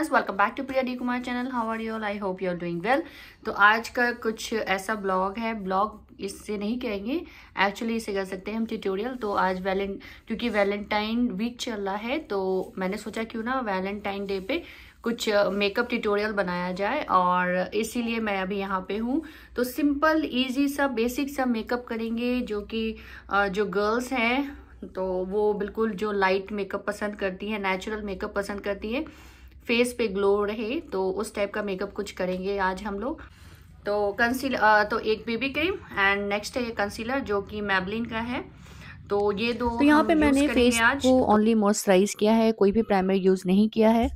friends welcome back to Priya D Kumar channel how are you all I hope you are doing well तो आज का कुछ ऐसा ब्लॉग है ब्लॉग इससे नहीं कहेंगे एक्चुअली इसे कह सकते हैं हम ट्यूटोरियल तो आज वैलेंट क्योंकि वैलेंटाइन वीक चल रहा है तो मैंने सोचा क्यों ना वैलेंटाइन डे पे कुछ मेकअप ट्यूटोरियल बनाया जाए और इसीलिए मैं अभी यहाँ पे हूँ तो सिंपल इजी सा बेसिक सा मेकअप करेंगे जो कि जो गर्ल्स हैं तो वो बिल्कुल जो लाइट मेकअप पसंद करती है नेचुरल मेकअप पसंद करती है फेस पे ग्लो रहे तो उस टाइप का मेकअप कुछ करेंगे आज हम लोग तो कंसील तो एक बेबी क्रीम एंड नेक्स्ट है ये कंसीलर जो कि मैबलिन का है तो ये दो तो यहाँ पे मैंने फेस को ओनली मॉइस्चराइज किया है कोई भी प्राइमर यूज़ नहीं किया है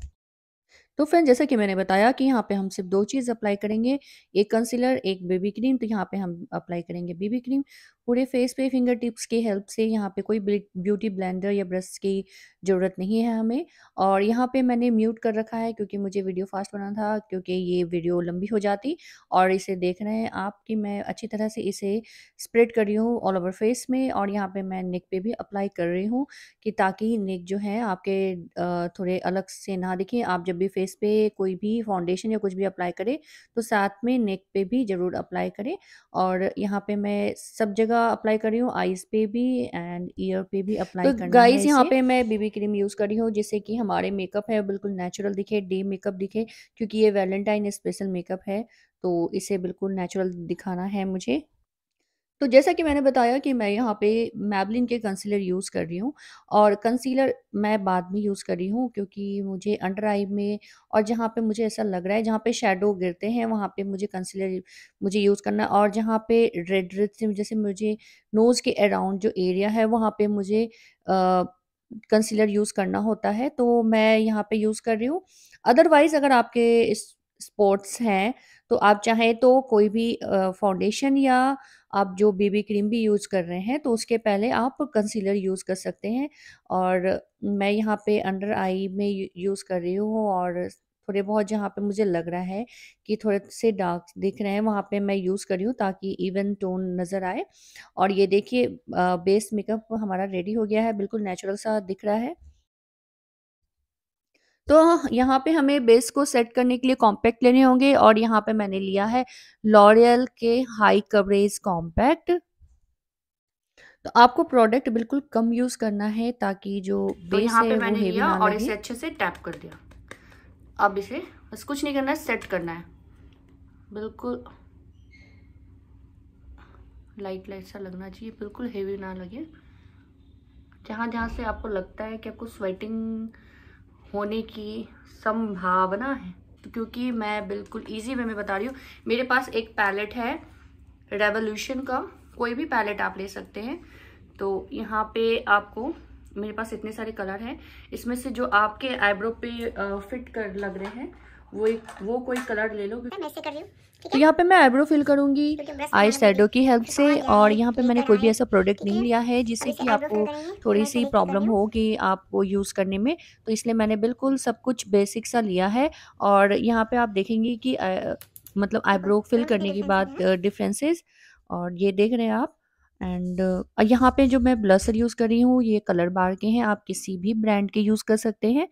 तो फ्रेंड जैसा कि मैंने बताया कि यहाँ पे हम सिर्फ दो चीज़ अप्लाई करेंगे एक कंसीलर एक बेबी क्रीम तो यहाँ पे हम अप्लाई करेंगे बेबी क्रीम पूरे फेस पे फिंगर टिप्स की हेल्प से यहाँ पे कोई ब्यूटी ब्लेंडर या ब्रश की ज़रूरत नहीं है हमें और यहाँ पे मैंने म्यूट कर रखा है क्योंकि मुझे वीडियो फास्ट बनाना था क्योंकि ये वीडियो लंबी हो जाती और इसे देख रहे हैं आप कि मैं अच्छी तरह से इसे स्प्रेड कर रही हूँ ऑल ओवर फेस में और यहाँ पर मैं नेक पे भी अप्लाई कर रही हूँ कि ताकि नेक जो है आपके थोड़े अलग से ना दिखें आप जब भी फेस पे कोई भी फाउंडेशन या कुछ भी अप्लाई करें तो साथ में नेक पे भी ज़रूर अप्लाई करें और यहाँ पर मैं सब जगह जगह अप्लाई कर रही हूँ आईज पे भी एंड ईयर पे भी अप्लाई तो करना गाइस यहाँ पे मैं बीबी क्रीम यूज़ कर रही हूँ जिससे कि हमारे मेकअप है बिल्कुल नेचुरल दिखे डे मेकअप दिखे क्योंकि ये वैलेंटाइन स्पेशल मेकअप है तो इसे बिल्कुल नेचुरल दिखाना है मुझे तो जैसा कि मैंने बताया कि मैं यहाँ पे मैबलिन के कंसीलर यूज़ कर रही हूँ और कंसीलर मैं बाद में यूज़ कर रही हूँ क्योंकि मुझे अंडर आई में और जहाँ पे मुझे ऐसा लग रहा है जहाँ पे शेडो गिरते हैं वहाँ पे मुझे कंसीलर मुझे यूज़ करना और जहाँ पे रेड रेड से जैसे मुझे नोज़ के अराउंड जो एरिया है वहाँ पर मुझे कंसीलर यूज़ करना होता है तो मैं यहाँ पे यूज़ कर रही हूँ अदरवाइज़ अगर आपके स्पॉट्स हैं तो आप चाहें तो कोई भी फाउंडेशन या आप जो बेबी क्रीम भी यूज़ कर रहे हैं तो उसके पहले आप कंसीलर यूज़ कर सकते हैं और मैं यहाँ पे अंडर आई में यूज़ कर रही हूँ और थोड़े बहुत जहाँ पे मुझे लग रहा है कि थोड़े से डार्क दिख रहे हैं वहाँ पे मैं यूज़ कर रही हूँ ताकि इवन टोन नज़र आए और ये देखिए बेस मेकअप हमारा रेडी हो गया है बिल्कुल नेचुरल सा दिख रहा है तो यहाँ पे हमें बेस को सेट करने के लिए कॉम्पैक्ट लेने होंगे और यहाँ पे मैंने लिया है लॉरियल के हाई कवरेज कॉम्पैक्ट तो आपको प्रोडक्ट बिल्कुल कम यूज करना है ताकि जो बेस तो यहाँ पे मैंने लिया और इसे अच्छे से टैप कर दिया अब इसे बस कुछ नहीं करना है सेट करना है बिल्कुल लाइट लाइट सा लगना चाहिए बिल्कुल हेवी ना लगे जहाँ जहाँ से आपको लगता है कि आपको स्वेटिंग होने की संभावना है तो क्योंकि मैं बिल्कुल इजी वे में बता रही हूँ मेरे पास एक पैलेट है रेवोल्यूशन का कोई भी पैलेट आप ले सकते हैं तो यहाँ पे आपको मेरे पास इतने सारे कलर हैं इसमें से जो आपके आईब्रो पे फिट कर लग रहे हैं वो एक वो कोई कलर ले लो तो यहाँ पे मैं आईब्रो फिल करूँगी आई शेडो की हेल्प से और यहाँ पे मैंने कोई भी ऐसा प्रोडक्ट नहीं लिया है जिससे कि आपको थोड़ी सी प्रॉब्लम हो कि आपको यूज़ करने में तो इसलिए मैंने बिल्कुल सब कुछ बेसिक सा लिया है और यहाँ पे आप देखेंगे कि आ, मतलब आईब्रो तो फिल करने के बाद डिफ्रेंसेस और ये देख रहे हैं आप एंड यहाँ पे जो मैं ब्लसर यूज़ कर रही हूँ ये कलर बार के हैं आप किसी भी ब्रांड के यूज़ कर सकते हैं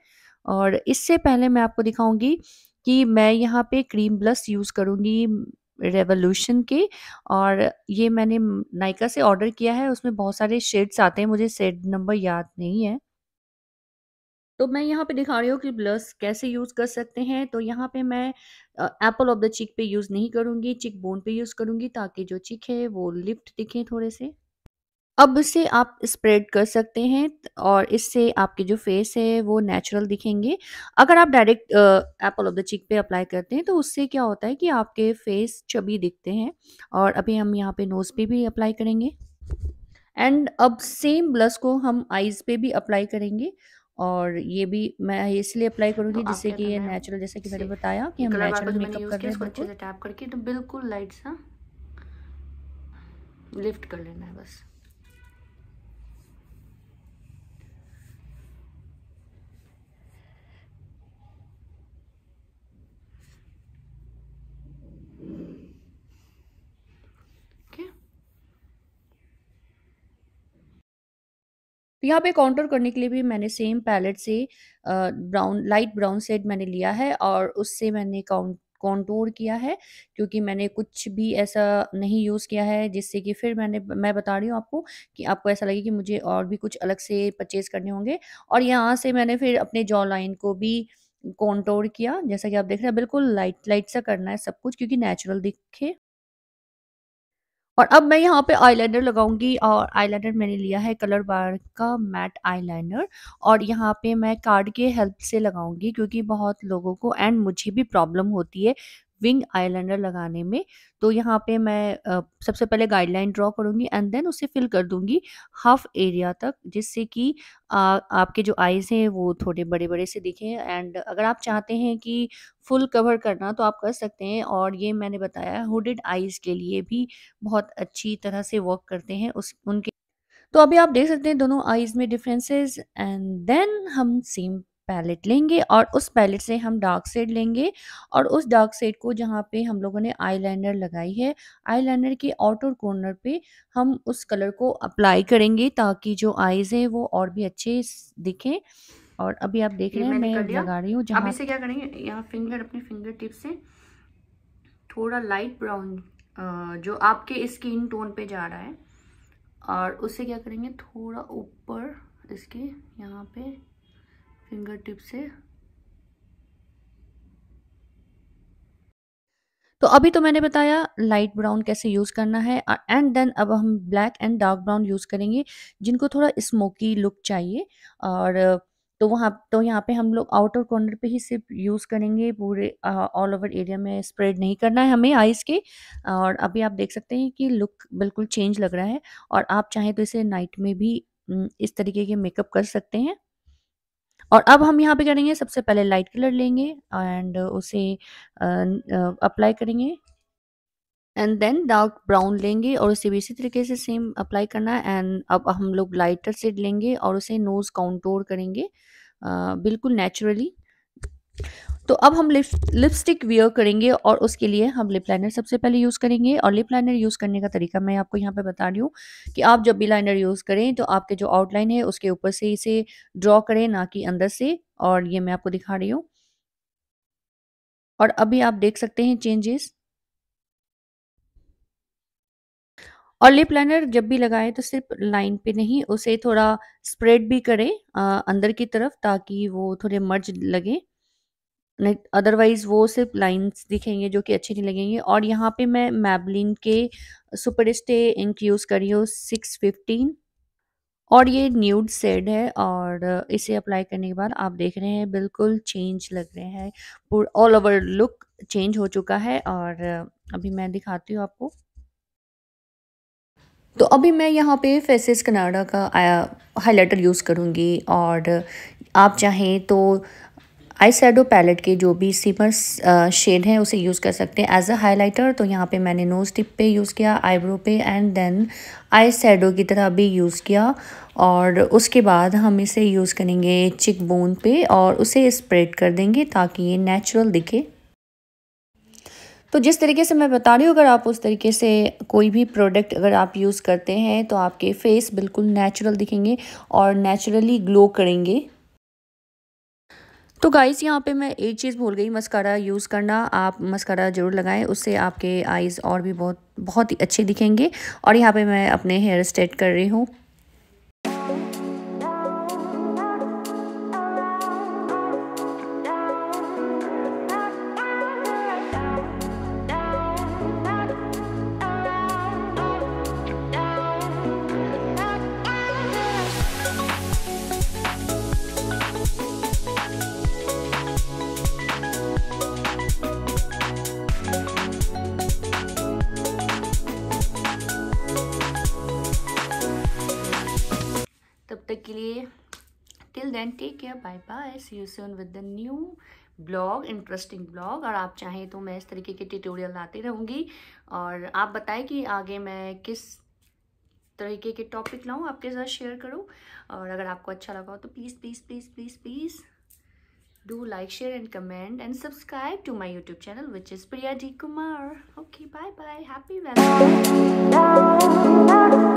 और इससे पहले मैं आपको दिखाऊंगी कि मैं यहाँ पे क्रीम ब्लश यूज़ करूँगी रेवोल्यूशन के और ये मैंने नाइका से ऑर्डर किया है उसमें बहुत सारे शेड्स आते हैं मुझे शेड नंबर याद नहीं है तो मैं यहाँ पे दिखा रही हूँ कि ब्लश कैसे यूज़ कर सकते हैं तो यहाँ पे मैं एप्पल ऑफ द चिक पे यूज़ नहीं करूँगी चिक बोन पे यूज़ करूँगी ताकि जो चिक है वो लिफ्ट दिखे थोड़े से अब इसे आप स्प्रेड कर सकते हैं और इससे आपके जो फेस है वो नेचुरल दिखेंगे अगर आप डायरेक्ट एप्पल ऑफ द चिक पे अप्लाई करते हैं तो उससे क्या होता है कि आपके फेस चबी दिखते हैं और अभी हम यहाँ पे नोज़ पे भी अप्लाई करेंगे एंड अब सेम ब्लश को हम आईज़ पे भी अप्लाई करेंगे और ये भी मैं इसलिए अप्लाई करूँगी तो जिससे कि तो ये नेचुरल जैसे कि मैंने बताया कि हम नेचुरल मेकअप कर रहे हैं अच्छे से टैप करके तो बिल्कुल लाइट सा लिफ्ट कर लेना है बस तो यहाँ पे काउंटर करने के लिए भी मैंने सेम पैलेट से ब्राउन लाइट ब्राउन सेड मैंने लिया है और उससे मैंने काउंट कॉन्टोर किया है क्योंकि मैंने कुछ भी ऐसा नहीं यूज़ किया है जिससे कि फिर मैंने मैं बता रही हूँ आपको कि आपको ऐसा लगे कि मुझे और भी कुछ अलग से परचेज़ करने होंगे और यहाँ से मैंने फिर अपने जॉ लाइन को भी कॉन्टोर किया जैसा कि आप देख रहे हैं बिल्कुल लाइट लाइट सा करना है सब कुछ क्योंकि नेचुरल दिखे और अब मैं यहाँ पे आईलाइनर लगाऊंगी और आईलाइनर मैंने लिया है कलर बार का मैट आईलाइनर और यहाँ पे मैं कार्ड के हेल्प से लगाऊंगी क्योंकि बहुत लोगों को एंड मुझे भी प्रॉब्लम होती है विंग आईलाइनर लगाने में तो यहाँ पे मैं सबसे पहले गाइडलाइन ड्रॉ करूंगी एंड देन उसे फिल कर दूंगी हाफ एरिया तक जिससे कि आपके जो आईज हैं वो थोड़े बड़े बड़े से दिखें एंड अगर आप चाहते हैं कि फुल कवर करना तो आप कर सकते हैं और ये मैंने बताया हुडेड आईज़ के लिए भी बहुत अच्छी तरह से वर्क करते हैं उस उनके तो अभी आप देख सकते हैं दोनों आईज़ में डिफरेंसेस एंड देन हम सेम पैलेट लेंगे और उस पैलेट से हम डार्क सेड लेंगे और उस डार्क सेड को जहाँ पे हम लोगों ने आईलाइनर लगाई है आईलाइनर के आउटर कॉर्नर पे हम उस कलर को अप्लाई करेंगे ताकि जो आईज है वो और भी अच्छे दिखें और अभी आप देख रहे हैं मैं लगा रही हूँ जहाँ से क्या करेंगे यहाँ फिंगर अपने फिंगर टिप से थोड़ा लाइट ब्राउन जो आपके स्किन टोन पे जा रहा है और उससे क्या करेंगे थोड़ा ऊपर इसके यहाँ पे फिंगर टिप से तो अभी तो मैंने बताया लाइट ब्राउन कैसे यूज़ करना है एंड देन अब हम black and dark brown use करेंगे जिनको थोड़ा स्मोकी लुक चाहिए और तो वहाँ तो यहाँ पे हम लोग आउटर कॉर्नर पे ही सिर्फ यूज़ करेंगे पूरे ऑल ओवर एरिया में स्प्रेड नहीं करना है हमें आईज के और अभी आप देख सकते हैं कि लुक बिल्कुल चेंज लग रहा है और आप चाहें तो इसे नाइट में भी इस तरीके के मेकअप कर सकते हैं और अब हम यहाँ पे करेंगे सबसे पहले लाइट कलर लेंगे एंड उसे अप्लाई करेंगे एंड देन डार्क ब्राउन लेंगे और उसे भी इसी तरीके से सेम अप्लाई करना है एंड अब हम लोग लाइटर से लेंगे और उसे नोज़ काउंटोर करेंगे आ, बिल्कुल नेचुरली तो अब हम लिप लिपस्टिक वियर करेंगे और उसके लिए हम लिप लाइनर सबसे पहले यूज़ करेंगे और लिप लाइनर यूज़ करने का तरीका मैं आपको यहाँ पे बता रही हूँ कि आप जब भी लाइनर यूज़ करें तो आपके जो आउटलाइन है उसके ऊपर से इसे ड्रॉ करें ना कि अंदर से और ये मैं आपको दिखा रही हूँ और अभी आप देख सकते हैं चेंजेस और लिप लाइनर जब भी लगाए तो सिर्फ लाइन पे नहीं उसे थोड़ा स्प्रेड भी करें आ, अंदर की तरफ ताकि वो थोड़े मर्ज लगे लाइक अदरवाइज़ वो सिर्फ लाइन्स दिखेंगे जो कि अच्छी नहीं लगेंगे और यहाँ पे मैं मैबलिन के सुपर स्टे इंक यूज़ कर रही हूँ सिक्स फिफ्टीन और ये न्यूड सेड है और इसे अप्लाई करने के बाद आप देख रहे हैं बिल्कुल चेंज लग रहे हैं ऑल ओवर लुक चेंज हो चुका है और अभी मैं दिखाती हूँ आपको तो अभी मैं यहाँ पे फेसेस कनाडा का हाईलाइटर यूज़ करूँगी और आप चाहें तो आई सैडो पैलेट के जो भी सिमर शेड है उसे यूज़ कर सकते हैं एज अ हाईलाइटर तो यहाँ पे मैंने नोज़ टिप पे यूज़ किया आईब्रो पे एंड देन आई सैडो की तरह भी यूज़ किया और उसके बाद हम इसे यूज़ करेंगे चिक बोन पे और उसे स्प्रेड कर देंगे ताकि ये नेचुरल दिखे तो जिस तरीके से मैं बता रही हूँ अगर आप उस तरीके से कोई भी प्रोडक्ट अगर आप यूज़ करते हैं तो आपके फेस बिल्कुल नेचुरल दिखेंगे और नेचुरली ग्लो करेंगे तो गाइस यहाँ पे मैं एक चीज़ भूल गई मस्कारा यूज़ करना आप मस्कारा ज़रूर लगाएं उससे आपके आइज़ और भी बहुत बहुत ही अच्छे दिखेंगे और यहाँ पे मैं अपने हेयर स्ट्रेट कर रही हूँ then take care bye bye see you soon with the new blog interesting blog और आप चाहें तो मैं इस तरीके के ट्यूटोरियल लाती रहूँगी और आप बताएं कि आगे मैं किस तरीके के टॉपिक लाऊं आपके साथ शेयर करूं और अगर आपको अच्छा लगा हो तो please please please please please do like share and comment and subscribe to my YouTube channel which is Priya G Kumar okay bye bye happy welcome